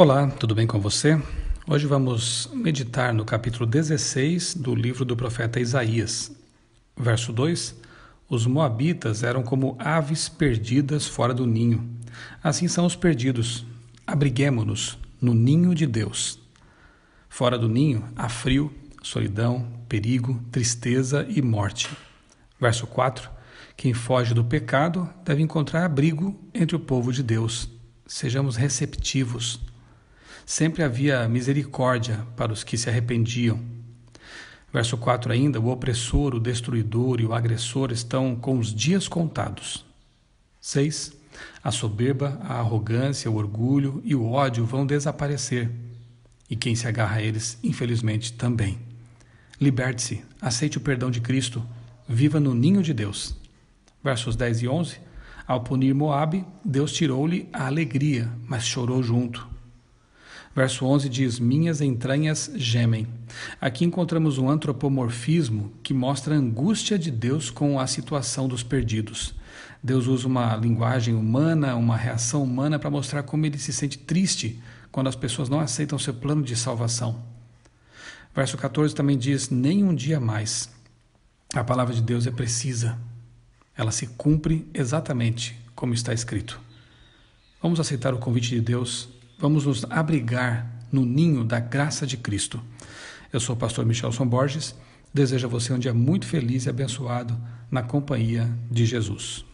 Olá, tudo bem com você? Hoje vamos meditar no capítulo 16 do livro do profeta Isaías. Verso 2: Os Moabitas eram como aves perdidas fora do ninho. Assim são os perdidos. Abriguemo-nos no ninho de Deus. Fora do ninho há frio, solidão, perigo, tristeza e morte. Verso 4: Quem foge do pecado deve encontrar abrigo entre o povo de Deus. Sejamos receptivos. Sempre havia misericórdia para os que se arrependiam. Verso 4 ainda: O opressor, o destruidor e o agressor estão com os dias contados. 6. A soberba, a arrogância, o orgulho e o ódio vão desaparecer. E quem se agarra a eles, infelizmente, também. Liberte-se, aceite o perdão de Cristo, viva no ninho de Deus. Versos 10 e 11. Ao punir Moabe, Deus tirou-lhe a alegria, mas chorou junto. Verso 11 diz: Minhas entranhas gemem. Aqui encontramos um antropomorfismo que mostra a angústia de Deus com a situação dos perdidos. Deus usa uma linguagem humana, uma reação humana para mostrar como ele se sente triste quando as pessoas não aceitam seu plano de salvação. Verso 14 também diz: Nem um dia mais. A palavra de Deus é precisa. Ela se cumpre exatamente como está escrito. Vamos aceitar o convite de Deus Vamos nos abrigar no ninho da graça de Cristo. Eu sou o pastor Michelson Borges. Desejo a você um dia muito feliz e abençoado na companhia de Jesus.